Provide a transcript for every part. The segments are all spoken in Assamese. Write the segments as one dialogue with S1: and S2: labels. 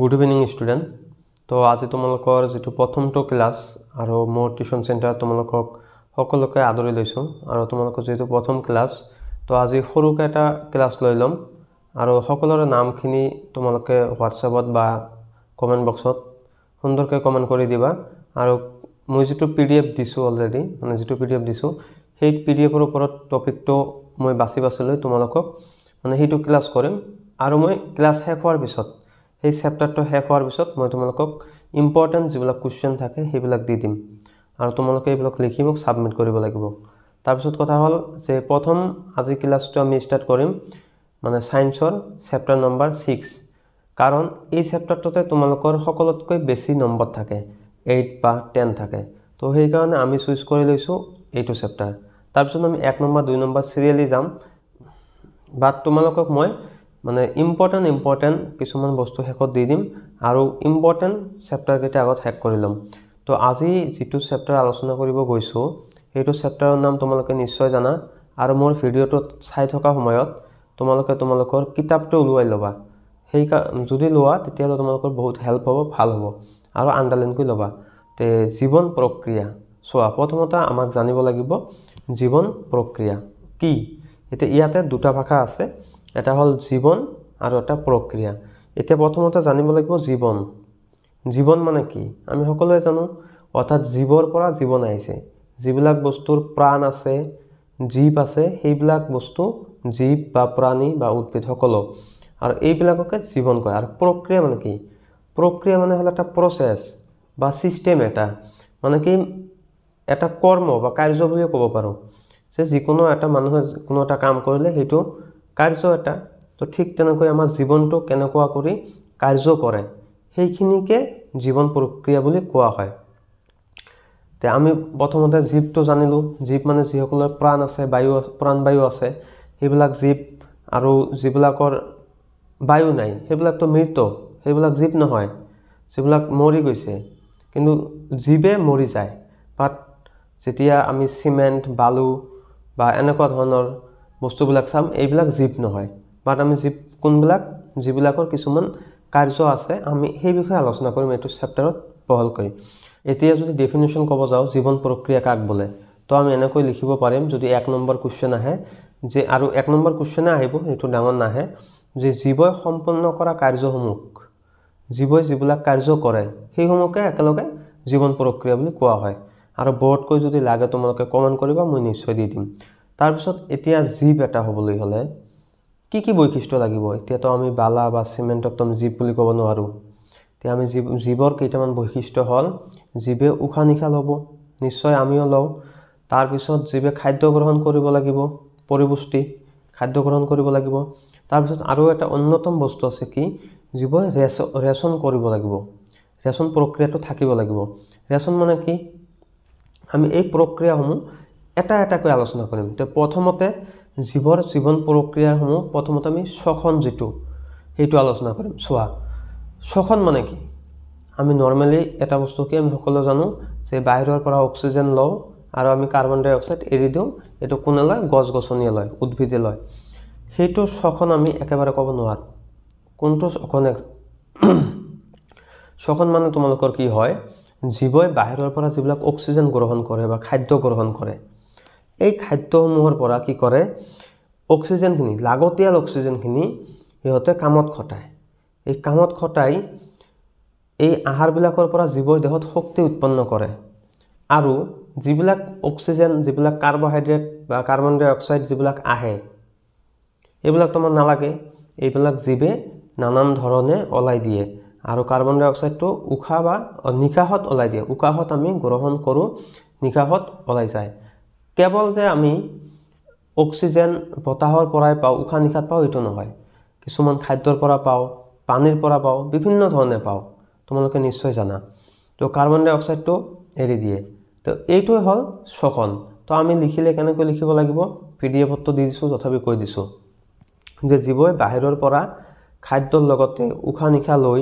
S1: গুড ইভিনিং ষ্টুডেণ্ট তো আজি তোমালোকৰ যিটো প্ৰথমটো ক্লাছ আৰু মোৰ টিউশ্যন চেণ্টাৰ তোমালোকক সকলোকে আদৰি লৈছোঁ আৰু তোমালোকৰ যিহেতু প্ৰথম ক্লাছ তো আজি সৰুকৈ এটা ক্লাছ লৈ ল'ম আৰু সকলোৰে নামখিনি তোমালোকে হোৱাটছএপত বা কমেণ্ট বক্সত সুন্দৰকৈ কমেণ্ট কৰি দিবা আৰু মই যিটো পি ডি এফ দিছোঁ অলৰেডি মানে যিটো পি ডি এফ দিছোঁ সেই পি ডি এফৰ ওপৰত টপিকটো মই বাছি বাছি লৈ তোমালোকক মানে সেইটো ক্লাছ কৰিম আৰু মই ক্লাছ শেষ হোৱাৰ পিছত সেই চেপ্টাৰটো শেষ হোৱাৰ পিছত মই তোমালোকক ইম্পৰ্টেণ্ট যিবিলাক কুৱেশ্যন থাকে সেইবিলাক দি দিম আৰু তোমালোকে এইবিলাক লিখি মোক ছাবমিট কৰিব লাগিব তাৰপিছত কথা হ'ল যে প্ৰথম আজি ক্লাছটো আমি ষ্টাৰ্ট কৰিম মানে ছায়েন্সৰ চেপ্টাৰ নম্বৰ ছিক্স কাৰণ এই চেপ্টাৰটোতে তোমালোকৰ সকলোতকৈ বেছি নম্বৰ থাকে এইট বা টেন থাকে তো সেইকাৰণে আমি চুইজ কৰি লৈছোঁ এইটো চেপ্টাৰ তাৰপিছত আমি এক নম্বৰ দুই নম্বৰ চিৰিয়েলি যাম বাট তোমালোকক মই মানে ইম্পৰ্টেণ্ট ইম্পৰ্টেণ্ট কিছুমান বস্তু শেষত দি দিম আৰু ইম্পৰ্টেণ্ট চেপ্টাৰকেইটা আগত শেষ কৰি ল'ম তো আজি যিটো চেপ্টাৰ আলোচনা কৰিব গৈছোঁ সেইটো চেপ্টাৰৰ নাম তোমালোকে নিশ্চয় জানা আৰু মোৰ ভিডিঅ'টোত চাই থকা সময়ত তোমালোকে তোমালোকৰ কিতাপটো ওলোৱাই ল'বা সেই যদি লোৱা তেতিয়াহ'লে তোমালোকৰ বহুত হেল্প হ'ব ভাল হ'ব আৰু আণ্ডাৰলাইনকৈ ল'বা তে জীৱন প্ৰক্ৰিয়া চোৱা প্ৰথমতে আমাক জানিব লাগিব জীৱন প্ৰক্ৰিয়া কি এতিয়া ইয়াতে দুটা ভাষা আছে এটা হ'ল জীৱন আৰু এটা প্ৰক্ৰিয়া এতিয়া প্ৰথমতে জানিব লাগিব জীৱন জীৱন মানে কি আমি সকলোৱে জানো অৰ্থাৎ জীৱৰ পৰা জীৱন আহিছে যিবিলাক বস্তুৰ প্ৰাণ আছে জীৱ আছে সেইবিলাক বস্তু জীৱ বা প্ৰাণী বা উদ্ভিদসকলক আৰু এইবিলাককে জীৱন কয় আৰু প্ৰক্ৰিয়া মানে কি প্ৰক্ৰিয়া মানে হ'ল এটা প্ৰচেছ বা ছিষ্টেম এটা মানে কি এটা কৰ্ম বা কাৰ্য বুলিও ক'ব পাৰোঁ যে যিকোনো এটা মানুহে কোনো এটা কাম কৰিলে সেইটো কাৰ্য এটা তো ঠিক তেনেকৈ আমাৰ জীৱনটো কেনেকুৱা কৰি কাৰ্য কৰে সেইখিনিকে জীৱন প্ৰক্ৰিয়া বুলি কোৱা হয় তে আমি প্ৰথমতে জীৱটো জানিলোঁ জীৱ মানে যিসকলৰ প্ৰাণ আছে বায়ু প্ৰাণবায়ু আছে সেইবিলাক জীৱ আৰু যিবিলাকৰ বায়ু নাই সেইবিলাকতো মৃত সেইবিলাক জীৱ নহয় যিবিলাক মৰি গৈছে কিন্তু জীৱে মৰি যায় বাট যেতিয়া আমি চিমেণ্ট বালু বা এনেকুৱা ধৰণৰ বস্তুবিলাক চাম এইবিলাক জীৱ নহয় বাট আমি জীৱ কোনবিলাক যিবিলাকৰ কিছুমান কাৰ্য আছে আমি সেই বিষয়ে আলোচনা কৰিম এইটো চেপ্টাৰত বহলকৈ এতিয়া যদি ডেফিনেশ্যন ক'ব যাওঁ জীৱন প্ৰক্ৰিয়া কাক বোলে তো আমি এনেকৈ লিখিব পাৰিম যদি এক নম্বৰ কুশ্যন আহে যে আৰু এক নম্বৰ কুশ্যনে আহিব সেইটো ডাঙৰ নাহে যে জীৱই সম্পন্ন কৰা কাৰ্যসমূহ জীৱই যিবিলাক কাৰ্য কৰে সেইসমূহকে একেলগে জীৱন প্ৰক্ৰিয়া বুলি কোৱা হয় আৰু বৰ্ডকৈ যদি লাগে তোমালোকে কমেণ্ট কৰিবা মই নিশ্চয় দি দিম তাৰপিছত এতিয়া জীপ এটা হ'বলৈ হ'লে কি কি বৈশিষ্ট্য লাগিব এতিয়াতো আমি বালা বা চিমেণ্টত আমি জীপ বুলি ক'ব নোৱাৰোঁ এতিয়া আমি জীৱ জীৱৰ কেইটামান বৈশিষ্ট্য হ'ল জীৱে উশাহ নিশাহ ল'ব নিশ্চয় আমিও লওঁ তাৰপিছত জীৱে খাদ্য গ্ৰহণ কৰিব লাগিব পৰিপুষ্টি খাদ্য গ্ৰহণ কৰিব লাগিব তাৰপিছত আৰু এটা অন্যতম বস্তু আছে কি জীৱই ৰেচ ৰেচন কৰিব লাগিব ৰেচন প্ৰক্ৰিয়াটো থাকিব লাগিব ৰেচন মানে কি আমি এই প্ৰক্ৰিয়াসমূহ এটা এটাকৈ আলোচনা কৰিম তে প্ৰথমতে জীৱৰ জীৱন প্ৰক্ৰিয়াসমূহ প্ৰথমতে আমি ছখন যিটো সেইটো আলোচনা কৰিম চোৱা ছখন মানে কি আমি নৰ্মেলি এটা বস্তুকে আমি সকলোৱে জানো যে বাহিৰৰ পৰা অক্সিজেন লওঁ আৰু আমি কাৰ্বন ডাই অক্সাইড এৰি দিওঁ এইটো কোনে লয় গছ গছনিয়ে লয় উদ্ভিদে লয় সেইটো ছখন আমি একেবাৰে ক'ব নোৱাৰোঁ কোনটো ছখন ছখন মানে তোমালোকৰ কি হয় জীৱই বাহিৰৰ পৰা যিবিলাক অক্সিজেন গ্ৰহণ কৰে বা খাদ্য গ্ৰহণ কৰে এই খাদ্যসমূহৰ পৰা কি কৰে অক্সিজেনখিনি লাগতিয়াল অক্সিজেনখিনি সিহঁতে কামত খটায় এই কামত খটাই এই আহাৰবিলাকৰ পৰা জীৱৰ দেহত শক্তি উৎপন্ন কৰে আৰু যিবিলাক অক্সিজেন যিবিলাক কাৰ্বহাইড্ৰেট বা কাৰ্বন ডাই অক্সাইড যিবিলাক আহে এইবিলাক তোমাৰ নালাগে এইবিলাক জীৱে নানান ধৰণে ওলাই দিয়ে আৰু কাৰ্বন ডাই অক্সাইডটো উশাহ বা নিশাহত ওলাই দিয়ে উশাহত আমি গ্ৰহণ কৰোঁ নিশাহত ওলাই যায় কেৱল যে আমি অক্সিজেন বতাহৰ পৰাই পাওঁ উশাহ নিশাত পাওঁ সেইটো নহয় কিছুমান খাদ্যৰ পৰা পাওঁ পানীৰ পৰা পাওঁ বিভিন্ন ধৰণে পাওঁ তোমালোকে নিশ্চয় জানা তো কাৰ্বন ডাই অক্সাইডটো এৰি দিয়ে তো এইটোৱে হ'ল শ্বকন তো আমি লিখিলে কেনেকৈ লিখিব লাগিব পি ডি এফটো দি দিছোঁ তথাপি কৈ দিছোঁ যে জীৱই বাহিৰৰ পৰা খাদ্যৰ লগতে উশাহ নিশাহ লৈ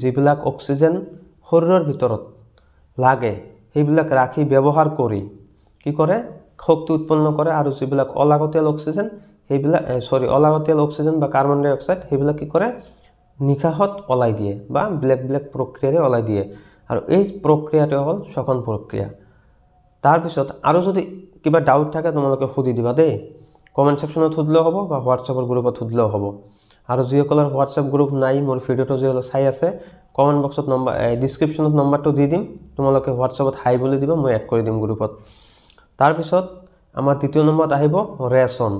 S1: যিবিলাক অক্সিজেন শৰীৰৰ ভিতৰত লাগে সেইবিলাক ৰাখি ব্যৱহাৰ কৰি কি কৰে শক্তি উৎপন্ন কৰে আৰু যিবিলাক অলাগতীয়াল অক্সিজেন সেইবিলাক চৰি অলাগতীয়াল অক্সিজেন বা কাৰ্বন ডাই অক্সাইড সেইবিলাক কি কৰে নিশাহত ওলাই দিয়ে বা ব্লেক ব্লেক প্ৰক্ৰিয়াৰে ওলাই দিয়ে আৰু এই প্ৰক্ৰিয়াটোৱে হ'ল শ্বসন প্ৰক্ৰিয়া তাৰপিছত আৰু যদি কিবা ডাউট থাকে তোমালোকে সুধি দিবা দেই কমেণ্ট ছেকশ্যনত সুধিলেও হ'ব বা হোৱাটছএপৰ গ্ৰুপত সুধিলেও হ'ব আৰু যিসকলৰ হোৱাটছএপ গ্ৰুপ নাই মোৰ ভিডিঅ'টো যিসকলে চাই আছে কমেণ্ট বক্সত নম্বৰ ডিছক্ৰিপশ্যনত নম্বৰটো দি দিম তোমালোকে হোৱাটছএপত হাই বুলি দিবা মই এড কৰি দিম গ্ৰুপত তাৰপিছত আমাৰ তৃতীয় নম্বৰত আহিব ৰেচন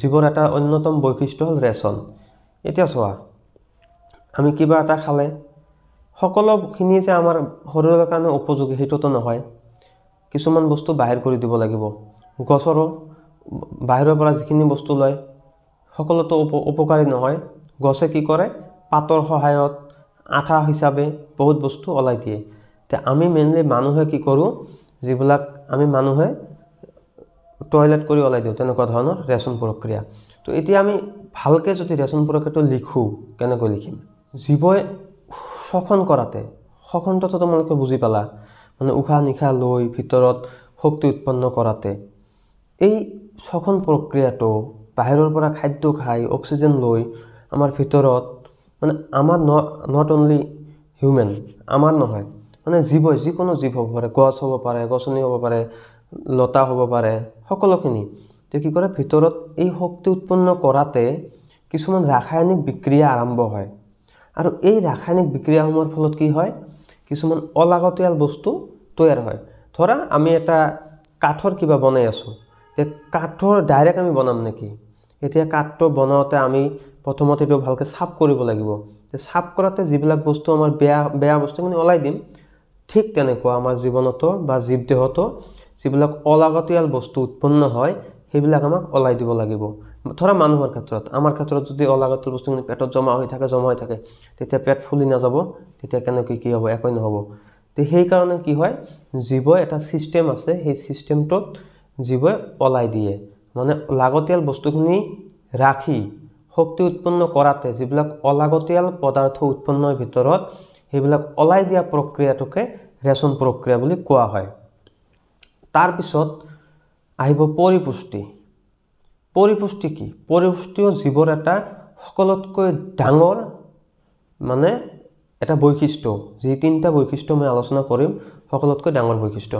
S1: জীৱৰ এটা অন্যতম বৈশিষ্ট্য হ'ল ৰেচন এতিয়া চোৱা আমি কিবা এটা খালে সকলোখিনি যে আমাৰ শৰীৰৰ কাৰণে উপযোগী সেইটোতো নহয় কিছুমান বস্তু বাহিৰ কৰি দিব লাগিব গছৰো বাহিৰৰ পৰা যিখিনি বস্তু লয় সকলোতো উপ উপকাৰী নহয় গছে কি কৰে পাতৰ সহায়ত আঠা হিচাপে বহুত বস্তু ওলাই দিয়ে এতিয়া আমি মেইনলি মানুহে কি কৰোঁ যিবিলাক আমি মানুহে টয়লেট কৰি ওলাই দিওঁ তেনেকুৱা ধৰণৰ ৰেচন প্ৰক্ৰিয়া তো এতিয়া আমি ভালকৈ যদি ৰেচন প্ৰক্ৰিয়াটো লিখোঁ কেনেকৈ লিখিম জীৱই শখন কৰাতে সখনটোতো তোমালোকে বুজি পালা মানে উশাহ নিশাহ লৈ ভিতৰত শক্তি উৎপন্ন কৰাতে এই শখন প্ৰক্ৰিয়াটো বাহিৰৰ পৰা খাদ্য খাই অক্সিজেন লৈ আমাৰ ভিতৰত মানে আমাৰ নট অনলি হিউমেন আমাৰ নহয় মানে জীৱ যিকোনো জীৱ হ'ব পাৰে গছ হ'ব পাৰে গছনি হ'ব পাৰে লতা হ'ব পাৰে সকলোখিনি তে কি কৰে ভিতৰত এই শক্তি উৎপন্ন কৰাতে কিছুমান ৰাসায়নিক বিক্ৰিয়া আৰম্ভ হয় আৰু এই ৰাসায়নিক বিক্ৰিয়াসমূহৰ ফলত কি হয় কিছুমান অলাগতীয়াল বস্তু তৈয়াৰ হয় ধৰা আমি এটা কাঠৰ কিবা বনাই আছোঁ যে কাঠৰ ডাইৰেক্ট আমি বনাম নেকি এতিয়া কাঠটো বনাওঁতে আমি প্ৰথমতে এইটো ভালকৈ চাফ কৰিব লাগিব চাফ কৰাতে যিবিলাক বস্তু আমাৰ বেয়া বেয়া বস্তুখিনি ওলাই দিম ঠিক তেনেকুৱা আমাৰ জীৱনতো বা জীৱদেহতো যিবিলাক অলাগতিয়াল বস্তু উৎপন্ন হয় সেইবিলাক আমাক ওলাই দিব লাগিব ধৰা মানুহৰ ক্ষেত্ৰত আমাৰ ক্ষেত্ৰত যদি অলাগতিয়াল বস্তুখিনি পেটত জমা হৈ থাকে জমা হৈ থাকে তেতিয়া পেট ফুলি নাযাব তেতিয়া কেনেকৈ কি হ'ব একোৱেই নহ'ব তে সেইকাৰণে কি হয় জীৱই এটা ছিষ্টেম আছে সেই ছিষ্টেমটোত জীৱই ওলাই দিয়ে মানে লাগতিয়াল বস্তুখিনি ৰাখি শক্তি উৎপন্ন কৰাতে যিবিলাক অলাগতিয়াল পদাৰ্থ উৎপন্নৰ ভিতৰত সেইবিলাক ওলাই দিয়া প্ৰক্ৰিয়াটোকে ৰেচন প্ৰক্ৰিয়া বুলি কোৱা হয় তাৰপিছত আহিব পৰিপুষ্টি পৰিপুষ্টি কি পৰিপুষ্টিও জীৱৰ এটা সকলোতকৈ ডাঙৰ মানে এটা বৈশিষ্ট্য যি তিনিটা বৈশিষ্ট্য মই আলোচনা কৰিম সকলোতকৈ ডাঙৰ বৈশিষ্ট্য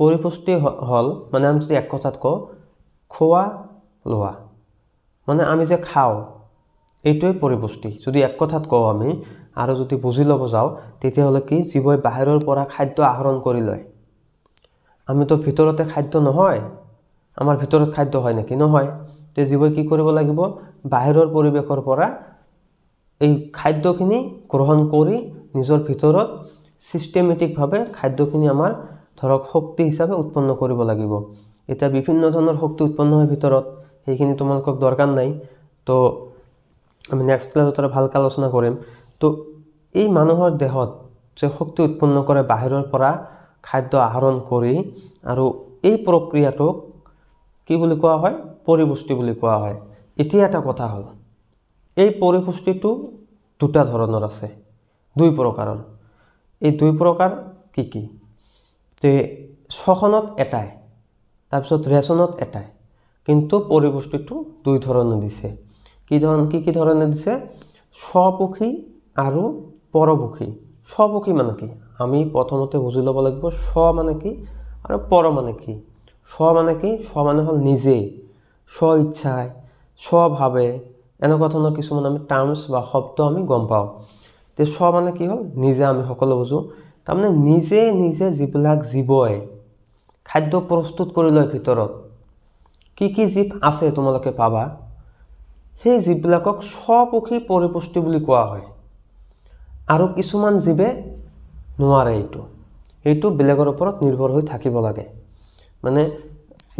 S1: পৰিপুষ্টি হ'ল মানে আমি যদি এক কথাত কওঁ খোৱা লোৱা মানে আমি যে খাওঁ এইটোৱেই পৰিপুষ্টি যদি এক কথাত কওঁ আমি আৰু যদি বুজি ল'ব যাওঁ তেতিয়াহ'লে কি জীৱই বাহিৰৰ পৰা খাদ্য আহৰণ কৰি লয় আমিতো ভিতৰতে খাদ্য নহয় আমাৰ ভিতৰত খাদ্য হয় নেকি নহয় তে জীৱই কি কৰিব লাগিব বাহিৰৰ পৰিৱেশৰ পৰা এই খাদ্যখিনি গ্ৰহণ কৰি নিজৰ ভিতৰত ছিষ্টেমেটিকভাৱে খাদ্যখিনি আমাৰ ধৰক শক্তি হিচাপে উৎপন্ন কৰিব লাগিব এতিয়া বিভিন্ন ধৰণৰ শক্তি উৎপন্ন হয় ভিতৰত সেইখিনি তোমালোকক দৰকাৰ নাই তো আমি নেক্সট ক্লাছত আৰু ভালকৈ আলোচনা কৰিম তো এই মানুহৰ দেহত যে শক্তি উৎপন্ন কৰে বাহিৰৰ পৰা খাদ্য আহৰণ কৰি আৰু এই প্ৰক্ৰিয়াটোক কি বুলি কোৱা হয় পৰিপুষ্টি বুলি কোৱা হয় এতিয়া এটা কথা হ'ল এই পৰিপুষ্টিটো দুটা ধৰণৰ আছে দুই প্ৰকাৰৰ এই দুই প্ৰকাৰ কি কি যে ছখনত এটাই তাৰপিছত ৰেচনত এটাই কিন্তু পৰিপুষ্টিটো দুই ধৰণে দিছে কি ধৰণ কি কি ধৰণে দিছে স্বপক্ষী আৰু পৰভুখী স্বপুখী মানে কি আমি প্ৰথমতে বুজি ল'ব লাগিব স্ব মানে কি আৰু পৰ মানে কি স্ব মানে কি স্ব মানে হ'ল নিজেই স্ব ইচ্ছাই স্বভাৱে এনেকুৱা ধৰণৰ কিছুমান আমি টাৰ্মছ বা শব্দ আমি গম পাওঁ তে স্ব মানে কি হ'ল নিজে আমি সকলো বুজোঁ তাৰমানে নিজে নিজে যিবিলাক জীৱই খাদ্য প্ৰস্তুত কৰি লয় ভিতৰত কি কি জীৱ আছে তোমালোকে পাবা সেই জীৱবিলাকক স্বপক্ষী পৰিপুষ্টি বুলি কোৱা হয় আৰু কিছুমান জীৱে নোৱাৰে এইটো এইটো বেলেগৰ ওপৰত নিৰ্ভৰ হৈ থাকিব লাগে মানে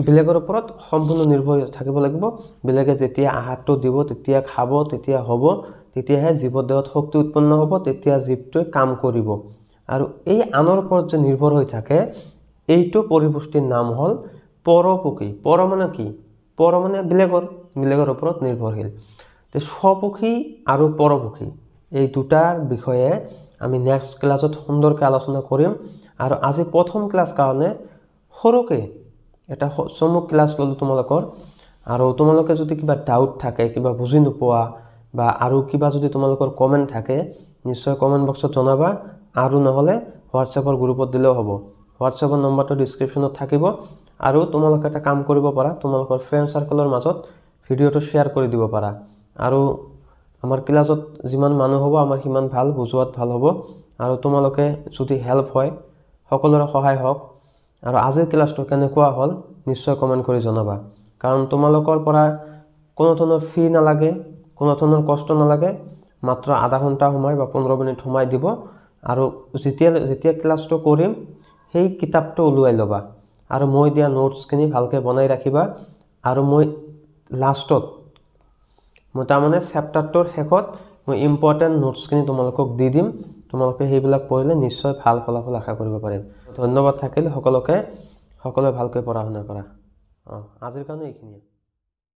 S1: বেলেগৰ ওপৰত সম্পূৰ্ণ নিৰ্ভৰ থাকিব লাগিব বেলেগে যেতিয়া আহাৰটো দিব তেতিয়া খাব তেতিয়া হ'ব তেতিয়াহে জীৱ দেহত শক্তি উৎপন্ন হ'ব তেতিয়া জীৱটোৱে কাম কৰিব আৰু এই আনৰ ওপৰত যে নিৰ্ভৰ হৈ থাকে এইটো পৰিপুষ্টিৰ নাম হ'ল পৰপক্ষী পৰ মানে কি পৰ মানে বেলেগৰ বেলেগৰ ওপৰত নিৰ্ভৰশীল স্বপক্ষী আৰু পৰপক্ষী এই দুটাৰ বিষয়ে আমি নেক্সট ক্লাছত সুন্দৰকৈ আলোচনা কৰিম আৰু আজি প্ৰথম ক্লাছ কাৰণে সৰুকৈ এটা চমু ক্লাছ ল'লোঁ তোমালোকৰ আৰু তোমালোকে যদি কিবা ডাউট থাকে কিবা বুজি নোপোৱা বা আৰু কিবা যদি তোমালোকৰ কমেণ্ট থাকে নিশ্চয় কমেণ্ট বক্সত জনাবা আৰু নহ'লে হোৱাটছএপৰ গ্ৰুপত দিলেও হ'ব হোৱাটছএপৰ নম্বৰটো ডিছক্ৰিপশ্যনত থাকিব আৰু তোমালোকে এটা কাম কৰিব পাৰা তোমালোকৰ ফ্ৰেণ্ড চাৰ্কলৰ মাজত ভিডিঅ'টো শ্বেয়াৰ কৰি দিব পাৰা আৰু আমাৰ ক্লাছত যিমান মানুহ হ'ব আমাৰ সিমান ভাল বুজোৱাত ভাল হ'ব আৰু তোমালোকে যদি হেল্প হয় সকলোৰে সহায় হওক আৰু আজিৰ ক্লাছটো কেনেকুৱা হ'ল নিশ্চয় কমেণ্ট কৰি জনাবা কাৰণ তোমালোকৰ পৰা কোনো ধৰণৰ ফি নালাগে কোনো ধৰণৰ কষ্ট নালাগে মাত্ৰ আধা ঘণ্টা সোমাই বা পোন্ধৰ মিনিট সোমাই দিব আৰু যেতিয়া যেতিয়া ক্লাছটো কৰিম সেই কিতাপটো ওলোৱাই ল'বা আৰু মই দিয়া নোটছখিনি ভালকৈ বনাই ৰাখিবা আৰু মই লাষ্টত মই তাৰমানে চেপ্টাৰটোৰ শেষত মই ইম্পৰ্টেণ্ট নোটছখিনি তোমালোকক দি দিম তোমালোকে সেইবিলাক পঢ়িলে নিশ্চয় ভাল ফলাফল আশা কৰিব পাৰিম ধন্যবাদ থাকিল সকলোকে সকলোৱে ভালকৈ পঢ়া শুনা কৰা অঁ আজিৰ কাৰণে এইখিনিয়ে